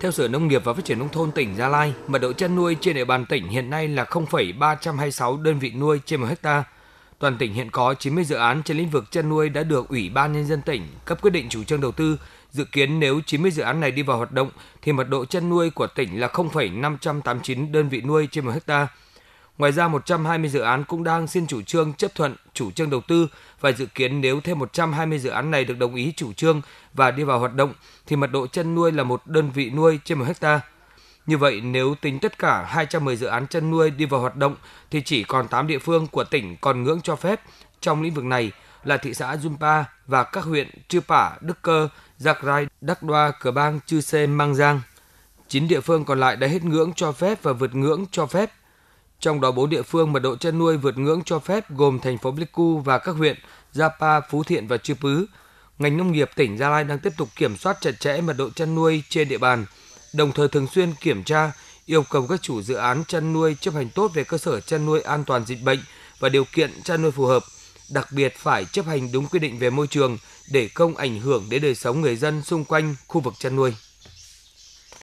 Theo Sở Nông nghiệp và Phát triển Nông thôn tỉnh Gia Lai, mật độ chăn nuôi trên địa bàn tỉnh hiện nay là 0,326 đơn vị nuôi trên 1 hecta. Toàn tỉnh hiện có 90 dự án trên lĩnh vực chăn nuôi đã được Ủy ban Nhân dân tỉnh cấp quyết định chủ trương đầu tư. Dự kiến nếu 90 dự án này đi vào hoạt động thì mật độ chăn nuôi của tỉnh là 0,589 đơn vị nuôi trên 1 hecta. Ngoài ra, 120 dự án cũng đang xin chủ trương chấp thuận chủ trương đầu tư và dự kiến nếu thêm 120 dự án này được đồng ý chủ trương và đi vào hoạt động thì mật độ chân nuôi là một đơn vị nuôi trên 1 hecta. Như vậy, nếu tính tất cả 210 dự án chân nuôi đi vào hoạt động thì chỉ còn 8 địa phương của tỉnh còn ngưỡng cho phép trong lĩnh vực này là thị xã Jumpa và các huyện Chư Pả, Đức Cơ, Giạc Rai, Đắc Đoa, Cờ Bang, Chư Sê, Mang Giang. 9 địa phương còn lại đã hết ngưỡng cho phép và vượt ngưỡng cho phép. Trong đó bốn địa phương mật độ chăn nuôi vượt ngưỡng cho phép gồm thành phố Pleiku và các huyện Sapa, Phú Thiện và Chư Pứ. Ngành nông nghiệp tỉnh Gia Lai đang tiếp tục kiểm soát chặt chẽ mật độ chăn nuôi trên địa bàn, đồng thời thường xuyên kiểm tra, yêu cầu các chủ dự án chăn nuôi chấp hành tốt về cơ sở chăn nuôi an toàn dịch bệnh và điều kiện chăn nuôi phù hợp, đặc biệt phải chấp hành đúng quy định về môi trường để không ảnh hưởng đến đời sống người dân xung quanh khu vực chăn nuôi.